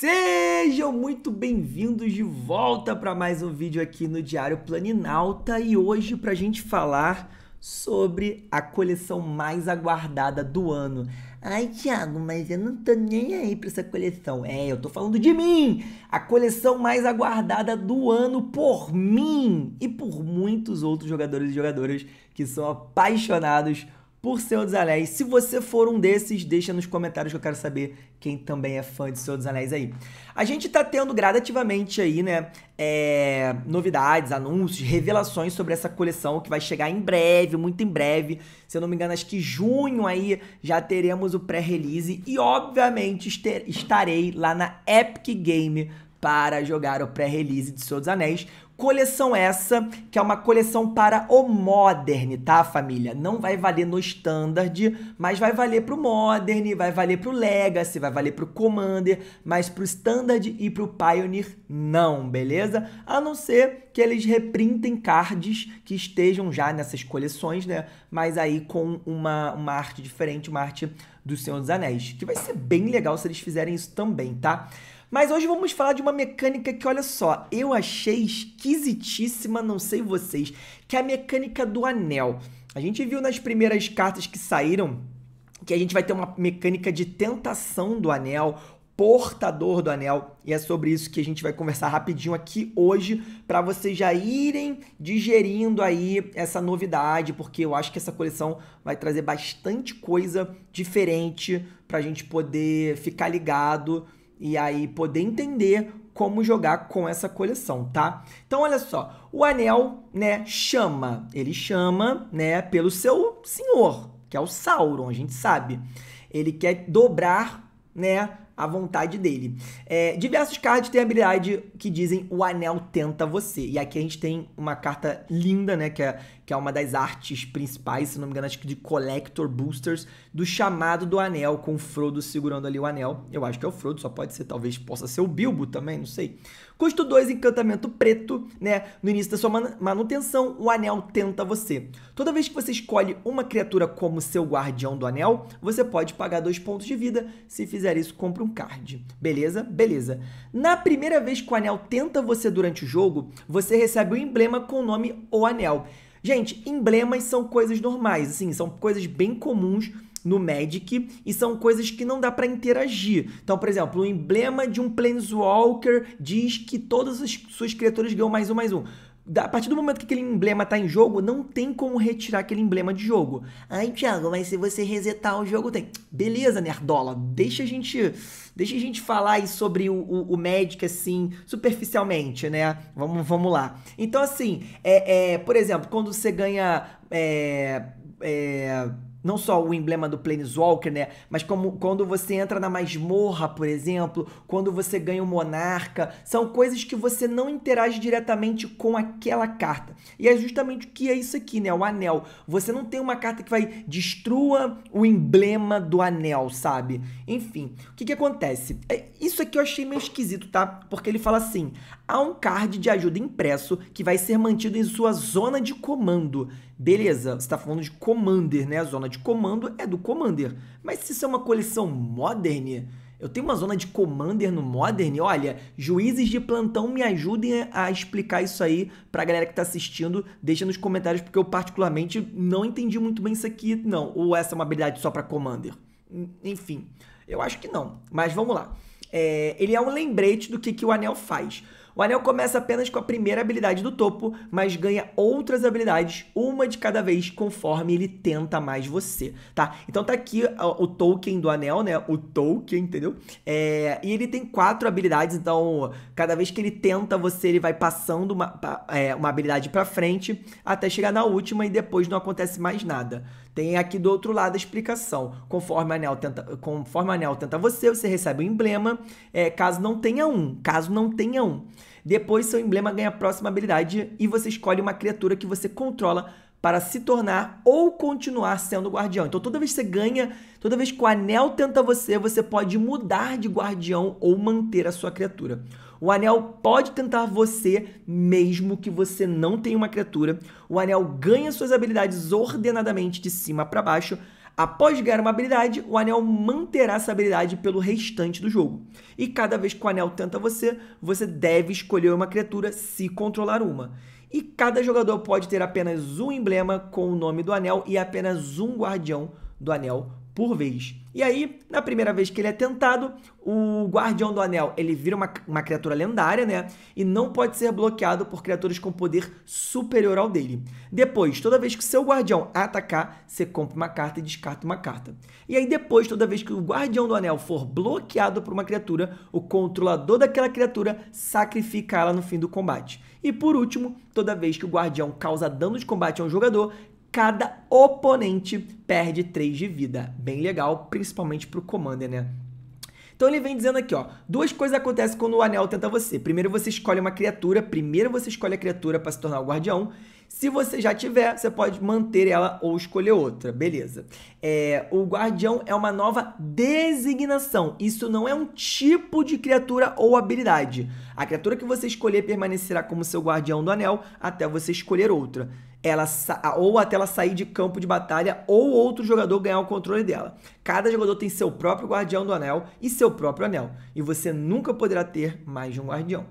Sejam muito bem-vindos de volta para mais um vídeo aqui no Diário Planinalta e hoje para a gente falar sobre a coleção mais aguardada do ano. Ai, Thiago, mas eu não tô nem aí para essa coleção. É, eu tô falando de mim! A coleção mais aguardada do ano por mim e por muitos outros jogadores e jogadoras que são apaixonados por Senhor dos Anéis. Se você for um desses, deixa nos comentários que eu quero saber quem também é fã de Senhor dos Anéis aí. A gente tá tendo gradativamente aí, né, é, novidades, anúncios, revelações sobre essa coleção que vai chegar em breve, muito em breve. Se eu não me engano, acho que junho aí já teremos o pré-release e obviamente estarei lá na Epic Game para jogar o pré-release de Senhor dos Anéis. Coleção essa, que é uma coleção para o Modern, tá, família? Não vai valer no Standard, mas vai valer pro Modern, vai valer pro Legacy, vai valer pro Commander, mas pro Standard e pro Pioneer não, beleza? A não ser que eles reprintem cards que estejam já nessas coleções, né? Mas aí com uma, uma arte diferente, uma arte do Senhor dos Anéis, que vai ser bem legal se eles fizerem isso também, tá? Mas hoje vamos falar de uma mecânica que, olha só, eu achei esquisitíssima, não sei vocês, que é a mecânica do anel. A gente viu nas primeiras cartas que saíram que a gente vai ter uma mecânica de tentação do anel, portador do anel, e é sobre isso que a gente vai conversar rapidinho aqui hoje para vocês já irem digerindo aí essa novidade, porque eu acho que essa coleção vai trazer bastante coisa diferente para a gente poder ficar ligado e aí poder entender como jogar com essa coleção, tá? Então olha só, o anel, né, chama, ele chama, né, pelo seu senhor, que é o Sauron, a gente sabe. Ele quer dobrar, né, a vontade dele. É, diversos cards têm habilidade que dizem o anel tenta você. E aqui a gente tem uma carta linda, né? Que é que é uma das artes principais, se não me engano, acho que de Collector Boosters, do chamado do anel, com o Frodo segurando ali o anel. Eu acho que é o Frodo, só pode ser, talvez possa ser o Bilbo também, não sei. Custo 2, encantamento preto, né? No início da sua manutenção, o anel tenta você. Toda vez que você escolhe uma criatura como seu guardião do anel, você pode pagar dois pontos de vida. Se fizer isso, compra um card. Beleza? Beleza. Na primeira vez que o anel tenta você durante o jogo, você recebe um emblema com o nome O Anel. Gente, emblemas são coisas normais, assim, são coisas bem comuns no Magic e são coisas que não dá para interagir. Então, por exemplo, o emblema de um Planeswalker diz que todas as suas criaturas ganham mais um mais um a partir do momento que aquele emblema está em jogo, não tem como retirar aquele emblema de jogo. Ai, Thiago, mas se você resetar o jogo, tem. Beleza, nerdola, deixa a gente, deixa a gente falar aí sobre o, o, o Magic, assim, superficialmente, né? Vamos, vamos lá. Então, assim, é, é por exemplo, quando você ganha... É, é, não só o emblema do Planeswalker, né? Mas como quando você entra na masmorra, por exemplo, quando você ganha o um monarca, são coisas que você não interage diretamente com aquela carta. E é justamente o que é isso aqui, né? O anel. Você não tem uma carta que vai destrua o emblema do anel, sabe? Enfim, o que que acontece? É, isso aqui eu achei meio esquisito, tá? Porque ele fala assim: há um card de ajuda impresso que vai ser mantido em sua zona de comando. Beleza, você está falando de Commander, né? A zona de comando é do Commander. Mas se isso é uma coleção Modern, eu tenho uma zona de Commander no Modern. Olha, juízes de plantão me ajudem a explicar isso aí para a galera que está assistindo. Deixa nos comentários, porque eu particularmente não entendi muito bem isso aqui, não. Ou essa é uma habilidade só para Commander. Enfim, eu acho que não. Mas vamos lá. É, ele é um lembrete do que, que o anel faz. O anel começa apenas com a primeira habilidade do topo, mas ganha outras habilidades, uma de cada vez, conforme ele tenta mais você, tá? Então tá aqui o, token do anel, né? O token, entendeu? É, e ele tem quatro habilidades, então cada vez que ele tenta você, ele vai passando uma, é, uma habilidade pra frente até chegar na última e depois não acontece mais nada. Tem aqui do outro lado a explicação. Conforme o anel tenta, conforme o anel tenta você, você recebe um emblema, é, caso não tenha um. Caso não tenha um. Depois, seu emblema ganha a próxima habilidade e você escolhe uma criatura que você controla para se tornar ou continuar sendo guardião. Então, toda vez que você ganha, toda vez que o anel tenta você, você pode mudar de guardião ou manter a sua criatura. O anel pode tentar você mesmo que você não tenha uma criatura. O anel ganha suas habilidades ordenadamente de cima para baixo, Após ganhar uma habilidade, o anel manterá essa habilidade pelo restante do jogo. E cada vez que o anel tenta você, você deve escolher uma criatura se controlar uma. E cada jogador pode ter apenas um emblema com o nome do anel e apenas um guardião do anel por vez. E aí, na primeira vez que ele é tentado, o Guardião do Anel, ele vira uma, uma criatura lendária, né? E não pode ser bloqueado por criaturas com poder superior ao dele. Depois, toda vez que seu Guardião atacar, você compra uma carta e descarta uma carta. E aí depois, toda vez que o Guardião do Anel for bloqueado por uma criatura, o controlador daquela criatura sacrifica ela no fim do combate. E por último, toda vez que o Guardião causa dano de combate a um jogador, cada oponente perde 3 de vida. Bem legal, principalmente para o Commander, né? Então ele vem dizendo aqui, ó, duas coisas acontecem quando o anel tenta você. Primeiro você escolhe uma criatura, primeiro você escolhe a criatura para se tornar o guardião, se você já tiver, você pode manter ela ou escolher outra, beleza. É, o guardião é uma nova designação. Isso não é um tipo de criatura ou habilidade. A criatura que você escolher permanecerá como seu guardião do anel até você escolher outra. Ela ou até ela sair de campo de batalha ou outro jogador ganhar o controle dela. Cada jogador tem seu próprio guardião do anel e seu próprio anel, e você nunca poderá ter mais de um guardião.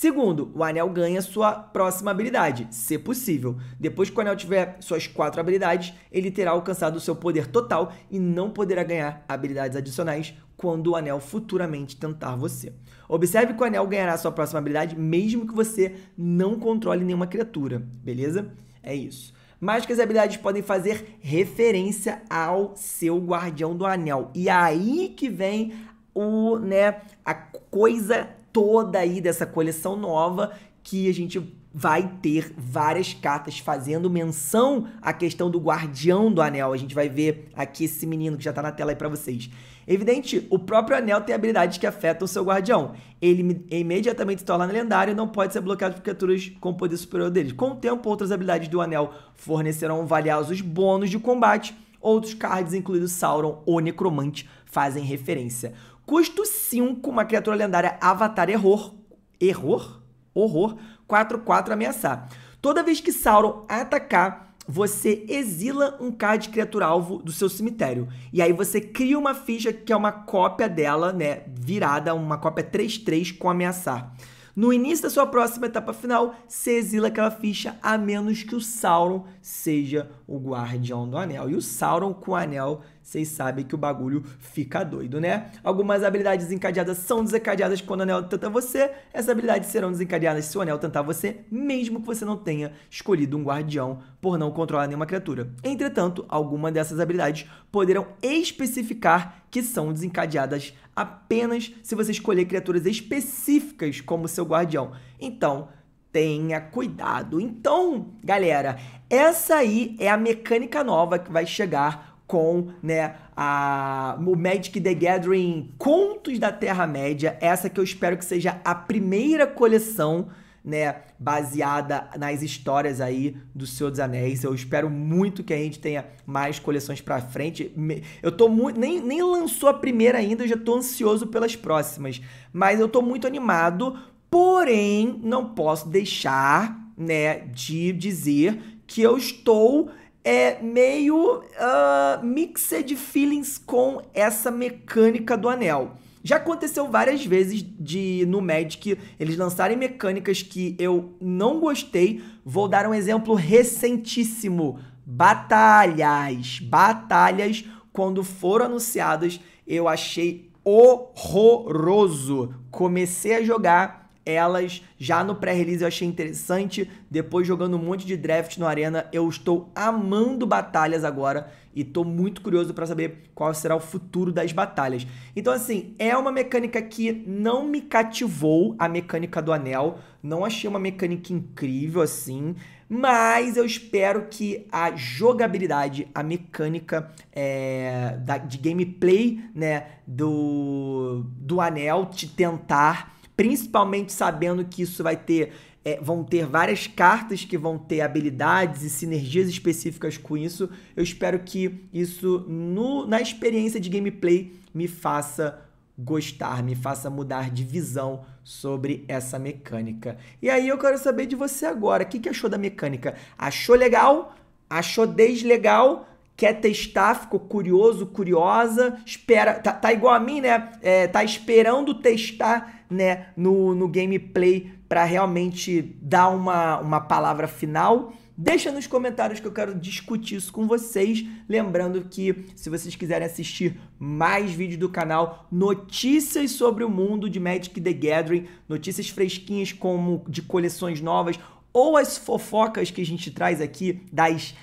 Segundo, o anel ganha sua próxima habilidade, se possível. Depois que o anel tiver suas quatro habilidades, ele terá alcançado o seu poder total e não poderá ganhar habilidades adicionais quando o anel futuramente tentar você. Observe que o anel ganhará sua próxima habilidade mesmo que você não controle nenhuma criatura, beleza? É isso. Mágicas e habilidades podem fazer referência ao seu guardião do anel. E aí que vem o, né, a coisa toda aí dessa coleção nova que a gente vai ter várias cartas fazendo menção à questão do guardião do anel. A gente vai ver aqui esse menino que já tá na tela aí para vocês. Evidente, o próprio anel tem habilidades que afetam o seu guardião. Ele imediatamente se torna lendário e não pode ser bloqueado por criaturas com poder superior dele. Com o tempo, outras habilidades do anel fornecerão valiosos bônus de combate. Outros cards, incluindo Sauron ou Necromante, fazem referência. Custo 5, uma criatura lendária Avatar Error. Error? Horror. 4-4 ameaçar. Toda vez que Sauron atacar, você exila um card de criatura alvo do seu cemitério. E aí você cria uma ficha que é uma cópia dela, né? Virada, uma cópia 3-3 com ameaçar. No início da sua próxima etapa final, você exila aquela ficha a menos que o Sauron seja o guardião do anel. E o Sauron com o anel vocês sabem que o bagulho fica doido, né? Algumas habilidades desencadeadas são desencadeadas quando o anel tenta você. Essas habilidades serão desencadeadas se o anel tentar você, mesmo que você não tenha escolhido um guardião por não controlar nenhuma criatura. Entretanto, alguma dessas habilidades poderão especificar que são desencadeadas apenas se você escolher criaturas específicas como seu guardião. Então, tenha cuidado. Então, galera, essa aí é a mecânica nova que vai chegar com né, a, o Magic the Gathering Contos da Terra-média. Essa que eu espero que seja a primeira coleção né, baseada nas histórias aí do Senhor dos Anéis. Eu espero muito que a gente tenha mais coleções para frente. Eu tô muito nem, nem lançou a primeira ainda, eu já tô ansioso pelas próximas, mas eu tô muito animado, porém não posso deixar, né, de dizer que eu estou é meio uh, de feelings com essa mecânica do anel. Já aconteceu várias vezes de no Magic eles lançarem mecânicas que eu não gostei. Vou dar um exemplo recentíssimo: batalhas. Batalhas, quando foram anunciadas, eu achei horroroso. Comecei a jogar elas. Já no pré-release eu achei interessante. Depois jogando um monte de draft no Arena, eu estou amando batalhas agora e estou muito curioso para saber qual será o futuro das batalhas. Então assim, é uma mecânica que não me cativou a mecânica do anel, não achei uma mecânica incrível assim, mas eu espero que a jogabilidade, a mecânica é, da, de gameplay, né, do do anel te tentar principalmente sabendo que isso vai ter é, vão ter várias cartas que vão ter habilidades e sinergias específicas com isso. Eu espero que isso, no, na experiência de gameplay, me faça gostar, me faça mudar de visão sobre essa mecânica. E aí eu quero saber de você agora, o que, que achou da mecânica? Achou legal? Achou deslegal? Quer testar? Ficou curioso, curiosa? Espera, tá, tá igual a mim, né? É, tá esperando testar né, no, no gameplay para realmente dar uma, uma palavra final. Deixa nos comentários que eu quero discutir isso com vocês. Lembrando que, se vocês quiserem assistir mais vídeos do canal, notícias sobre o mundo de Magic the Gathering, notícias fresquinhas como de coleções novas ou as fofocas que a gente traz aqui das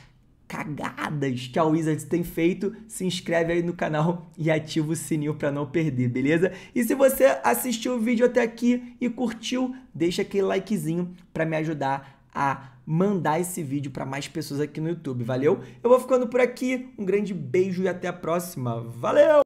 cagadas que a Wizards tem feito, se inscreve aí no canal e ativa o sininho para não perder, beleza? E se você assistiu o vídeo até aqui e curtiu, deixa aquele likezinho para me ajudar a mandar esse vídeo para mais pessoas aqui no YouTube, valeu? Eu vou ficando por aqui, um grande beijo e até a próxima. Valeu!